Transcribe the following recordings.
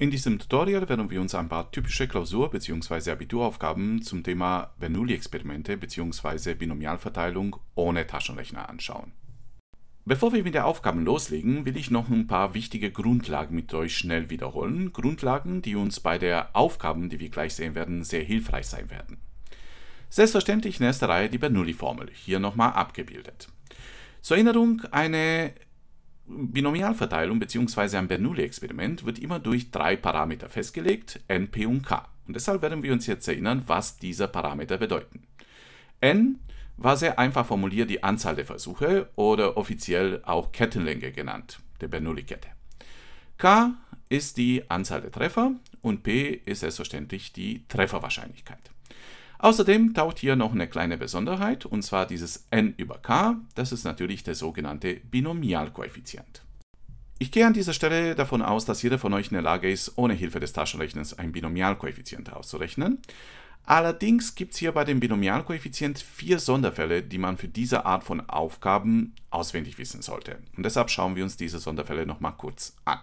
In diesem Tutorial werden wir uns ein paar typische Klausur- bzw. Abituraufgaben zum Thema Bernoulli-Experimente bzw. Binomialverteilung ohne Taschenrechner anschauen. Bevor wir mit den Aufgaben loslegen, will ich noch ein paar wichtige Grundlagen mit euch schnell wiederholen. Grundlagen, die uns bei der Aufgaben, die wir gleich sehen werden, sehr hilfreich sein werden. Selbstverständlich in erster Reihe die Bernoulli-Formel, hier nochmal abgebildet. Zur Erinnerung, eine Binomialverteilung bzw. ein Bernoulli-Experiment wird immer durch drei Parameter festgelegt, n, p und k. Und deshalb werden wir uns jetzt erinnern, was diese Parameter bedeuten. n war sehr einfach formuliert die Anzahl der Versuche oder offiziell auch Kettenlänge genannt, der Bernoulli-Kette. k ist die Anzahl der Treffer und p ist selbstverständlich die Trefferwahrscheinlichkeit. Außerdem taucht hier noch eine kleine Besonderheit, und zwar dieses n über k, das ist natürlich der sogenannte Binomialkoeffizient. Ich gehe an dieser Stelle davon aus, dass jeder von euch in der Lage ist, ohne Hilfe des Taschenrechners einen Binomialkoeffizient auszurechnen. Allerdings gibt es hier bei dem Binomialkoeffizient vier Sonderfälle, die man für diese Art von Aufgaben auswendig wissen sollte. Und deshalb schauen wir uns diese Sonderfälle nochmal kurz an.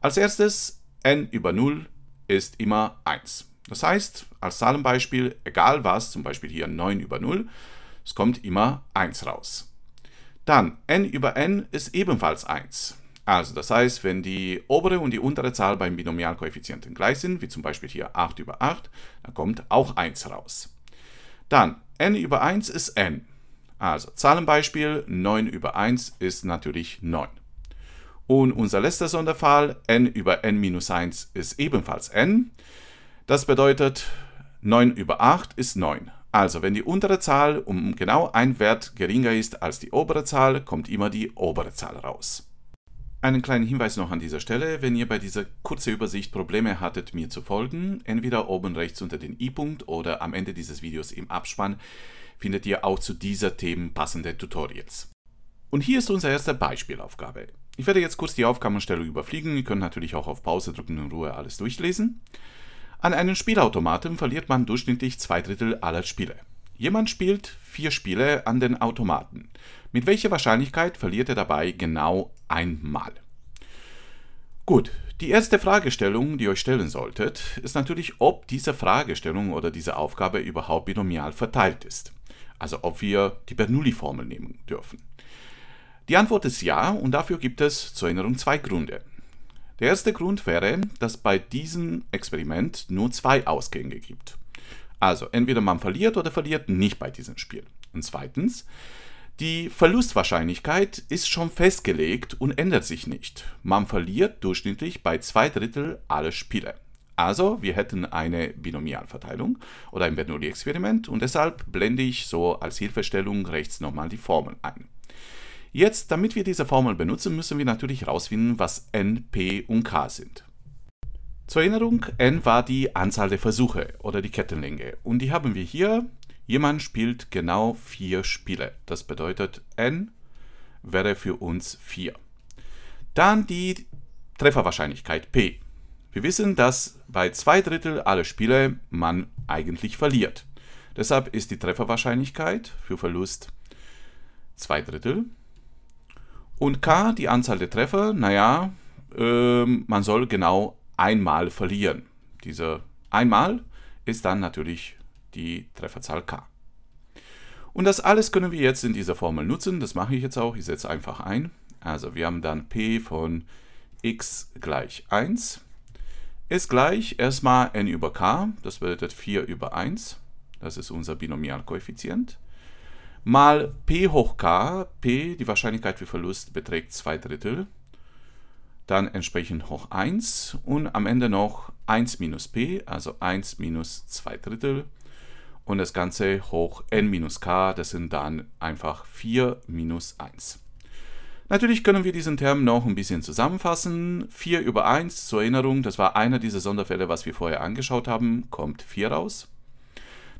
Als erstes, n über 0 ist immer 1. Das heißt, als Zahlenbeispiel, egal was, zum Beispiel hier 9 über 0, es kommt immer 1 raus. Dann n über n ist ebenfalls 1. Also das heißt, wenn die obere und die untere Zahl beim Binomialkoeffizienten gleich sind, wie zum Beispiel hier 8 über 8, dann kommt auch 1 raus. Dann n über 1 ist n. Also Zahlenbeispiel 9 über 1 ist natürlich 9. Und unser letzter Sonderfall, n über n minus 1 ist ebenfalls n. Das bedeutet, 9 über 8 ist 9. Also, wenn die untere Zahl um genau einen Wert geringer ist als die obere Zahl, kommt immer die obere Zahl raus. Einen kleinen Hinweis noch an dieser Stelle, wenn ihr bei dieser kurzen Übersicht Probleme hattet, mir zu folgen, entweder oben rechts unter den i-Punkt oder am Ende dieses Videos im Abspann findet ihr auch zu dieser Themen passende Tutorials. Und hier ist unsere erste Beispielaufgabe. Ich werde jetzt kurz die Aufgabenstellung überfliegen, ihr könnt natürlich auch auf Pause drücken und in Ruhe alles durchlesen. An einem Spielautomaten verliert man durchschnittlich zwei Drittel aller Spiele. Jemand spielt vier Spiele an den Automaten. Mit welcher Wahrscheinlichkeit verliert er dabei genau einmal? Gut, die erste Fragestellung, die ihr euch stellen solltet, ist natürlich, ob diese Fragestellung oder diese Aufgabe überhaupt binomial verteilt ist. Also ob wir die Bernoulli-Formel nehmen dürfen. Die Antwort ist ja und dafür gibt es zur Erinnerung zwei Gründe. Der erste Grund wäre, dass bei diesem Experiment nur zwei Ausgänge gibt. Also entweder man verliert oder verliert nicht bei diesem Spiel. Und zweitens, die Verlustwahrscheinlichkeit ist schon festgelegt und ändert sich nicht. Man verliert durchschnittlich bei zwei Drittel aller Spiele. Also wir hätten eine Binomialverteilung oder ein Bernoulli-Experiment und deshalb blende ich so als Hilfestellung rechts nochmal die Formel ein. Jetzt, damit wir diese Formel benutzen, müssen wir natürlich herausfinden, was n, p und k sind. Zur Erinnerung, n war die Anzahl der Versuche oder die Kettenlänge. Und die haben wir hier. Jemand spielt genau vier Spiele. Das bedeutet, n wäre für uns 4. Dann die Trefferwahrscheinlichkeit p. Wir wissen, dass bei zwei Drittel aller Spiele man eigentlich verliert. Deshalb ist die Trefferwahrscheinlichkeit für Verlust zwei Drittel. Und K, die Anzahl der Treffer, naja, äh, man soll genau einmal verlieren. Diese einmal ist dann natürlich die Trefferzahl K. Und das alles können wir jetzt in dieser Formel nutzen. Das mache ich jetzt auch. Ich setze einfach ein. Also wir haben dann P von x gleich 1 ist gleich erstmal n über k, das bedeutet 4 über 1. Das ist unser Binomialkoeffizient mal p hoch k, p, die Wahrscheinlichkeit für Verlust beträgt 2 Drittel, dann entsprechend hoch 1 und am Ende noch 1 minus p, also 1 minus 2 Drittel und das Ganze hoch n minus k, das sind dann einfach 4 minus 1. Natürlich können wir diesen Term noch ein bisschen zusammenfassen. 4 über 1 zur Erinnerung, das war einer dieser Sonderfälle, was wir vorher angeschaut haben, kommt 4 raus.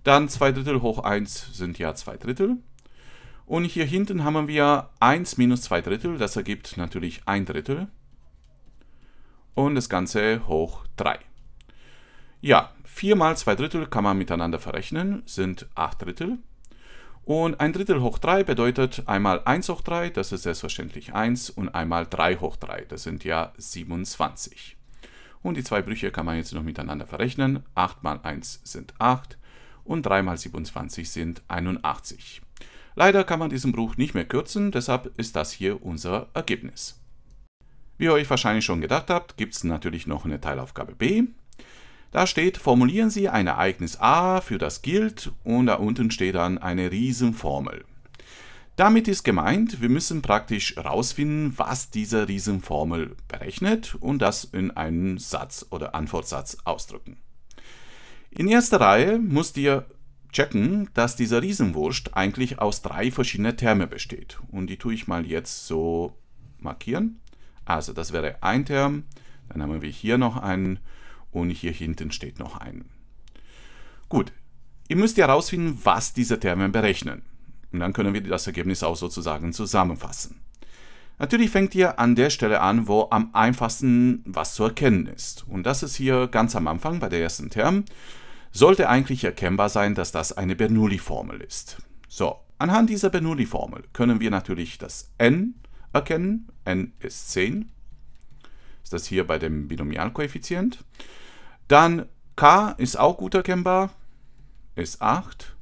Dann 2 Drittel hoch 1 sind ja 2 Drittel. Und hier hinten haben wir 1 minus 2 Drittel, das ergibt natürlich 1 Drittel. Und das Ganze hoch 3. Ja, 4 mal 2 Drittel kann man miteinander verrechnen, sind 8 Drittel. Und 1 Drittel hoch 3 bedeutet einmal 1 hoch 3, das ist selbstverständlich 1, und einmal 3 hoch 3, das sind ja 27. Und die zwei Brüche kann man jetzt noch miteinander verrechnen. 8 mal 1 sind 8 und 3 mal 27 sind 81. Leider kann man diesen Bruch nicht mehr kürzen, deshalb ist das hier unser Ergebnis. Wie ihr euch wahrscheinlich schon gedacht habt, gibt es natürlich noch eine Teilaufgabe B. Da steht, formulieren Sie ein Ereignis A für das gilt und da unten steht dann eine Riesenformel. Damit ist gemeint, wir müssen praktisch herausfinden, was diese Riesenformel berechnet und das in einen Satz oder Antwortsatz ausdrücken. In erster Reihe müsst ihr checken, dass dieser Riesenwurst eigentlich aus drei verschiedenen Terme besteht. Und die tue ich mal jetzt so markieren. Also das wäre ein Term, dann haben wir hier noch einen und hier hinten steht noch einen. Gut, ihr müsst herausfinden, was diese Terme berechnen. Und dann können wir das Ergebnis auch sozusagen zusammenfassen. Natürlich fängt ihr an der Stelle an, wo am einfachsten was zu erkennen ist. Und das ist hier ganz am Anfang bei der ersten Term sollte eigentlich erkennbar sein, dass das eine Bernoulli-Formel ist. So, anhand dieser Bernoulli-Formel können wir natürlich das n erkennen. n ist 10. Ist das hier bei dem Binomialkoeffizient. Dann k ist auch gut erkennbar, ist 8.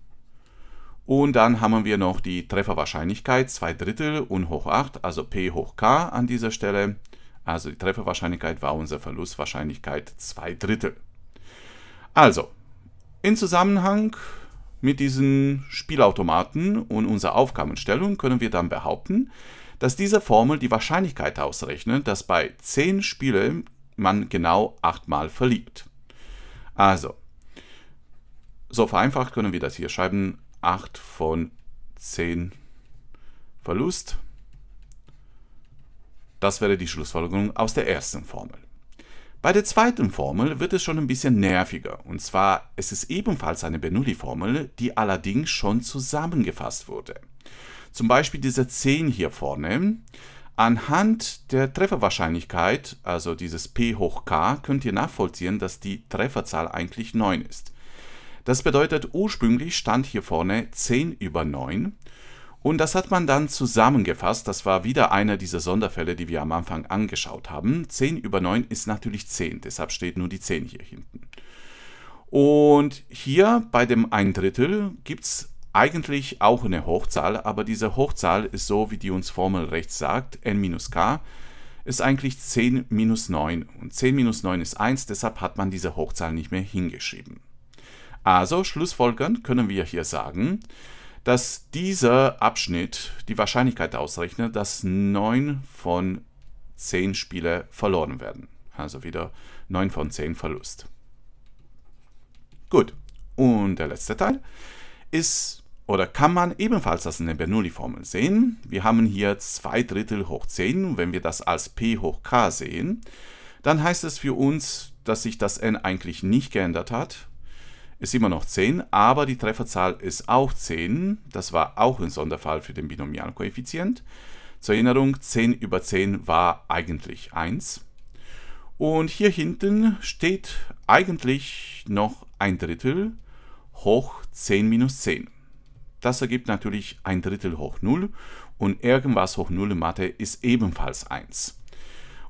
Und dann haben wir noch die Trefferwahrscheinlichkeit, 2 Drittel und hoch 8, also p hoch k an dieser Stelle. Also die Trefferwahrscheinlichkeit war unsere Verlustwahrscheinlichkeit 2 Drittel. Also, in Zusammenhang mit diesen Spielautomaten und unserer Aufgabenstellung können wir dann behaupten, dass diese Formel die Wahrscheinlichkeit ausrechnet, dass bei 10 Spielen man genau 8 Mal verliebt. Also, so vereinfacht können wir das hier schreiben. 8 von 10 Verlust. Das wäre die Schlussfolgerung aus der ersten Formel. Bei der zweiten Formel wird es schon ein bisschen nerviger, und zwar es ist ebenfalls eine Bernoulli-Formel, die allerdings schon zusammengefasst wurde. Zum Beispiel diese 10 hier vorne. Anhand der Trefferwahrscheinlichkeit, also dieses p hoch k, könnt ihr nachvollziehen, dass die Trefferzahl eigentlich 9 ist. Das bedeutet, ursprünglich stand hier vorne 10 über 9 und das hat man dann zusammengefasst. Das war wieder einer dieser Sonderfälle, die wir am Anfang angeschaut haben. 10 über 9 ist natürlich 10, deshalb steht nur die 10 hier hinten. Und hier bei dem 1 Drittel gibt es eigentlich auch eine Hochzahl, aber diese Hochzahl ist so, wie die uns Formel rechts sagt, n minus k ist eigentlich 10 minus 9. Und 10 minus 9 ist 1, deshalb hat man diese Hochzahl nicht mehr hingeschrieben. Also schlussfolgernd können wir hier sagen, dass dieser Abschnitt die Wahrscheinlichkeit ausrechnet, dass 9 von 10 Spiele verloren werden. Also wieder 9 von 10 Verlust. Gut, und der letzte Teil ist oder kann man ebenfalls das in der Bernoulli-Formel sehen. Wir haben hier 2 Drittel hoch 10. Wenn wir das als p hoch k sehen, dann heißt es für uns, dass sich das n eigentlich nicht geändert hat ist immer noch 10, aber die Trefferzahl ist auch 10. Das war auch ein Sonderfall für den binomialen Koeffizient. Zur Erinnerung, 10 über 10 war eigentlich 1. Und hier hinten steht eigentlich noch ein Drittel hoch 10 minus 10. Das ergibt natürlich ein Drittel hoch 0 und irgendwas hoch 0 in Mathe ist ebenfalls 1.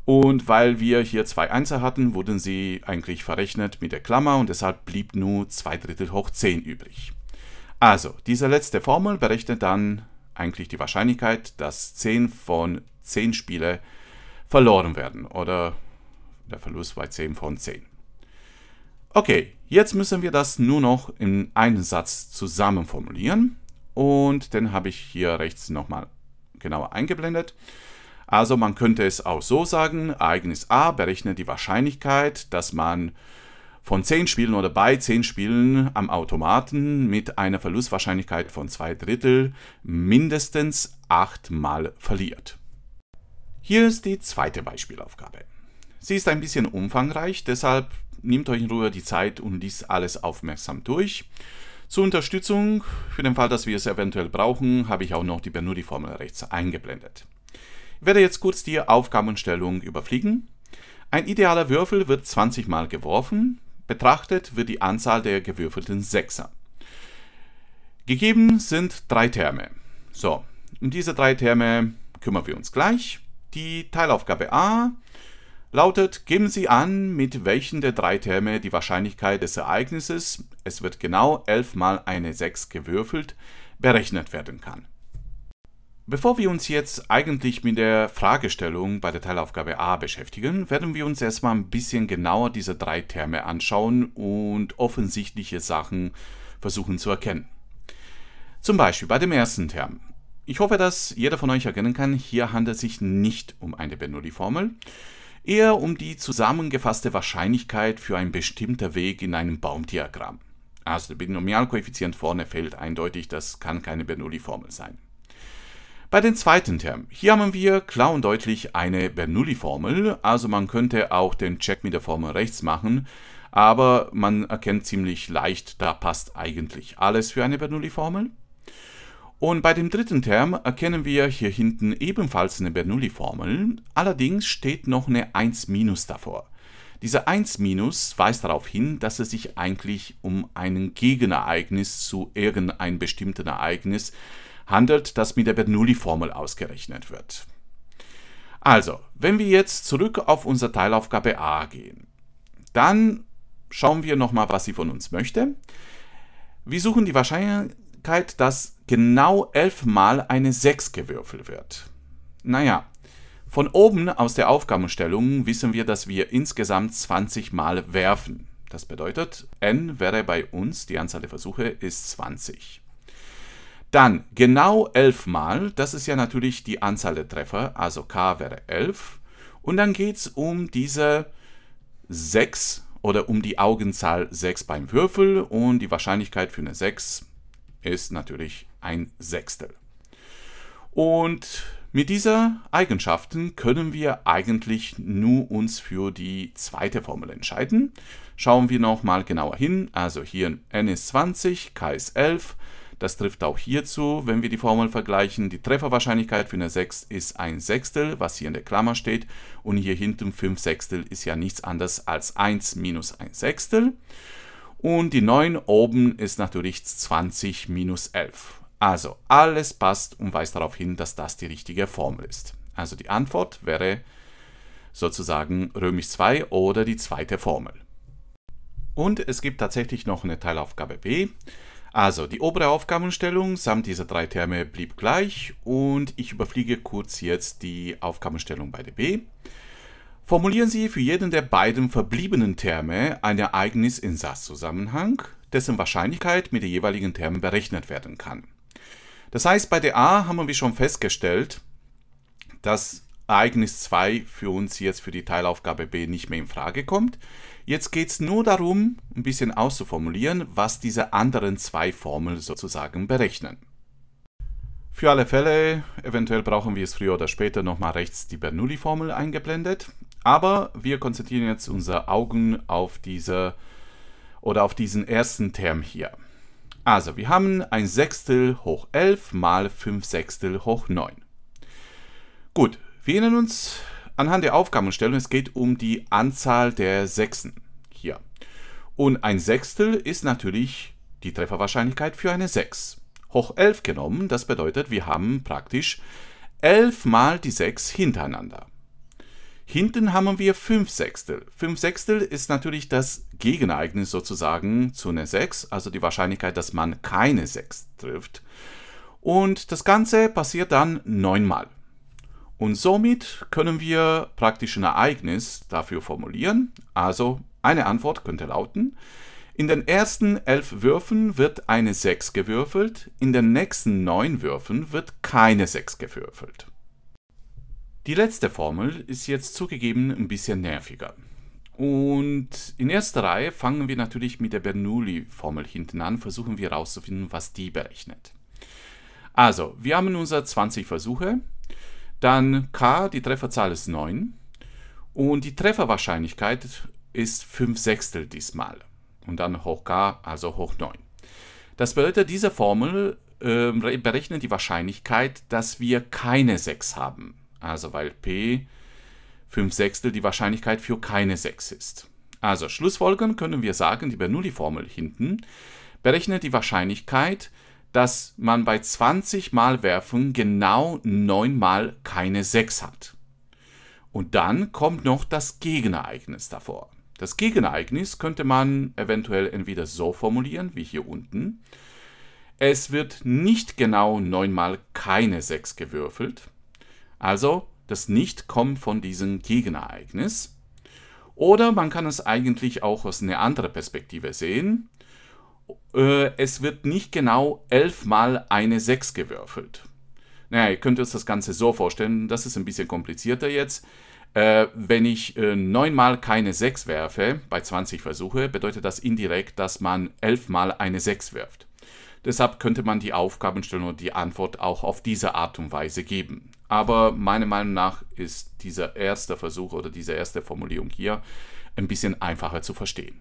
Und weil wir hier zwei Einser hatten, wurden sie eigentlich verrechnet mit der Klammer und deshalb blieb nur 2 Drittel hoch 10 übrig. Also, diese letzte Formel berechnet dann eigentlich die Wahrscheinlichkeit, dass 10 von 10 Spiele verloren werden oder der Verlust bei 10 von 10. Okay, jetzt müssen wir das nur noch in einen Satz zusammen formulieren und den habe ich hier rechts nochmal genauer eingeblendet. Also man könnte es auch so sagen, Ereignis A berechnet die Wahrscheinlichkeit, dass man von 10 Spielen oder bei 10 Spielen am Automaten mit einer Verlustwahrscheinlichkeit von zwei Drittel mindestens 8 Mal verliert. Hier ist die zweite Beispielaufgabe. Sie ist ein bisschen umfangreich, deshalb nehmt euch in Ruhe die Zeit und liest alles aufmerksam durch. Zur Unterstützung, für den Fall, dass wir es eventuell brauchen, habe ich auch noch die Bernoulli-Formel rechts eingeblendet werde jetzt kurz die Aufgabenstellung überfliegen. Ein idealer Würfel wird 20 Mal geworfen, betrachtet wird die Anzahl der gewürfelten Sechser. Gegeben sind drei Terme. So, um diese drei Terme kümmern wir uns gleich. Die Teilaufgabe A lautet, geben Sie an, mit welchen der drei Terme die Wahrscheinlichkeit des Ereignisses, es wird genau 11 mal eine 6 gewürfelt, berechnet werden kann. Bevor wir uns jetzt eigentlich mit der Fragestellung bei der Teilaufgabe A beschäftigen, werden wir uns erstmal ein bisschen genauer diese drei Terme anschauen und offensichtliche Sachen versuchen zu erkennen. Zum Beispiel bei dem ersten Term. Ich hoffe, dass jeder von euch erkennen kann, hier handelt es sich nicht um eine Bernoulli-Formel, eher um die zusammengefasste Wahrscheinlichkeit für einen bestimmten Weg in einem Baumdiagramm. Also der Binomialkoeffizient vorne fällt eindeutig, das kann keine Bernoulli-Formel sein. Bei den zweiten Term, hier haben wir klar und deutlich eine Bernoulli-Formel, also man könnte auch den Check mit der Formel rechts machen, aber man erkennt ziemlich leicht, da passt eigentlich alles für eine Bernoulli-Formel. Und bei dem dritten Term erkennen wir hier hinten ebenfalls eine Bernoulli-Formel, allerdings steht noch eine 1 minus davor. Dieser 1 minus weist darauf hin, dass es sich eigentlich um ein Gegenereignis zu irgendeinem bestimmten Ereignis handelt, das mit der Bernoulli-Formel ausgerechnet wird. Also, wenn wir jetzt zurück auf unsere Teilaufgabe A gehen, dann schauen wir nochmal, was sie von uns möchte. Wir suchen die Wahrscheinlichkeit, dass genau elfmal eine 6 gewürfelt wird. Naja, von oben aus der Aufgabenstellung wissen wir, dass wir insgesamt 20 Mal werfen. Das bedeutet, n wäre bei uns, die Anzahl der Versuche ist 20. Dann genau 11 mal, das ist ja natürlich die Anzahl der Treffer, also k wäre 11. Und dann geht es um diese 6 oder um die Augenzahl 6 beim Würfel und die Wahrscheinlichkeit für eine 6 ist natürlich ein Sechstel. Und mit dieser Eigenschaften können wir eigentlich nur uns für die zweite Formel entscheiden. Schauen wir nochmal genauer hin. Also hier n ist 20, k ist 11, das trifft auch hierzu, wenn wir die Formel vergleichen. Die Trefferwahrscheinlichkeit für eine 6 ist ein Sechstel, was hier in der Klammer steht. Und hier hinten 5 Sechstel ist ja nichts anderes als 1 minus 1 Sechstel. Und die 9 oben ist natürlich 20 minus 11. Also alles passt und weist darauf hin, dass das die richtige Formel ist. Also die Antwort wäre sozusagen römisch 2 oder die zweite Formel. Und es gibt tatsächlich noch eine Teilaufgabe B. Also, die obere Aufgabenstellung samt dieser drei Terme blieb gleich und ich überfliege kurz jetzt die Aufgabenstellung bei der B. Formulieren Sie für jeden der beiden verbliebenen Terme ein Ereignis in SAS-Zusammenhang, dessen Wahrscheinlichkeit mit den jeweiligen Termen berechnet werden kann. Das heißt, bei der A haben wir schon festgestellt, dass Ereignis 2 für uns jetzt für die Teilaufgabe B nicht mehr in Frage kommt. Jetzt geht es nur darum, ein bisschen auszuformulieren, was diese anderen zwei Formeln sozusagen berechnen. Für alle Fälle, eventuell brauchen wir es früher oder später nochmal rechts die Bernoulli-Formel eingeblendet. Aber wir konzentrieren jetzt unsere Augen auf diese oder auf diesen ersten Term hier. Also, wir haben ein Sechstel hoch 11 mal 5 Sechstel hoch 9. Gut, wir erinnern uns anhand der Aufgabenstellung, es geht um die Anzahl der Sechsen. Und ein Sechstel ist natürlich die Trefferwahrscheinlichkeit für eine 6. Hoch 11 genommen, das bedeutet, wir haben praktisch 11 mal die 6 hintereinander. Hinten haben wir 5 Sechstel. 5 Sechstel ist natürlich das Gegenereignis sozusagen zu einer 6, also die Wahrscheinlichkeit, dass man keine 6 trifft. Und das Ganze passiert dann 9 mal. Und somit können wir praktisch ein Ereignis dafür formulieren. Also eine Antwort könnte lauten, in den ersten elf Würfen wird eine 6 gewürfelt, in den nächsten neun Würfen wird keine 6 gewürfelt. Die letzte Formel ist jetzt zugegeben ein bisschen nerviger. Und in erster Reihe fangen wir natürlich mit der Bernoulli-Formel hinten an, versuchen wir herauszufinden, was die berechnet. Also, wir haben unsere 20 Versuche, dann k, die Trefferzahl ist 9 und die Trefferwahrscheinlichkeit ist 5 Sechstel diesmal und dann hoch k, also hoch 9. Das bedeutet, diese Formel äh, berechnet die Wahrscheinlichkeit, dass wir keine 6 haben. Also weil p 5 Sechstel die Wahrscheinlichkeit für keine 6 ist. Also schlussfolgern können wir sagen, die Bernoulli-Formel hinten berechnet die Wahrscheinlichkeit, dass man bei 20 Mal werfen genau 9 Mal keine 6 hat. Und dann kommt noch das Gegenereignis davor. Das Gegenereignis könnte man eventuell entweder so formulieren, wie hier unten. Es wird nicht genau neunmal keine 6 gewürfelt. Also das Nicht kommt von diesem Gegenereignis. Oder man kann es eigentlich auch aus einer anderen Perspektive sehen. Äh, es wird nicht genau elfmal eine 6 gewürfelt. Naja, ihr könnt euch das Ganze so vorstellen, das ist ein bisschen komplizierter jetzt. Äh, wenn ich äh, neunmal keine 6 werfe, bei 20 Versuche, bedeutet das indirekt, dass man elfmal eine 6 wirft. Deshalb könnte man die Aufgabenstellung und die Antwort auch auf diese Art und Weise geben. Aber meiner Meinung nach ist dieser erste Versuch oder diese erste Formulierung hier ein bisschen einfacher zu verstehen.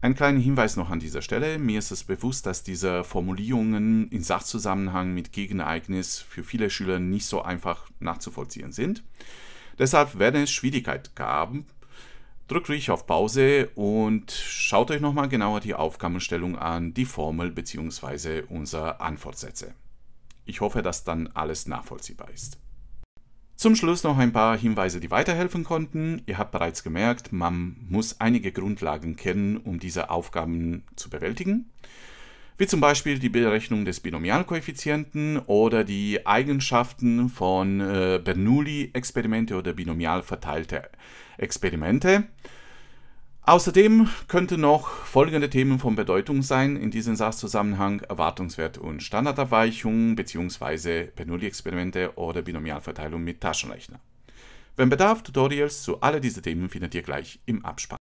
Ein kleiner Hinweis noch an dieser Stelle. Mir ist es bewusst, dass diese Formulierungen in Sachzusammenhang mit Gegenereignis für viele Schüler nicht so einfach nachzuvollziehen sind. Deshalb, wenn es Schwierigkeiten gab, drückt ruhig auf Pause und schaut euch nochmal genauer die Aufgabenstellung an, die Formel bzw. unsere Antwortsätze. Ich hoffe, dass dann alles nachvollziehbar ist. Zum Schluss noch ein paar Hinweise, die weiterhelfen konnten. Ihr habt bereits gemerkt, man muss einige Grundlagen kennen, um diese Aufgaben zu bewältigen wie zum Beispiel die Berechnung des Binomialkoeffizienten oder die Eigenschaften von äh, Bernoulli-Experimente oder binomial verteilte Experimente. Außerdem könnten noch folgende Themen von Bedeutung sein in diesem Sachzusammenhang: Erwartungswert und Standardabweichung bzw. Bernoulli-Experimente oder Binomialverteilung mit Taschenrechner. Wenn bedarf, Tutorials zu all diesen Themen findet ihr gleich im Abspann.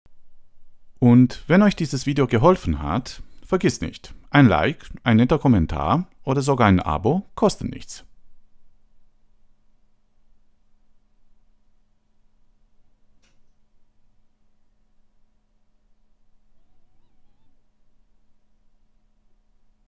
Und wenn euch dieses Video geholfen hat, vergiss nicht, ein Like, ein netter Kommentar oder sogar ein Abo kosten nichts.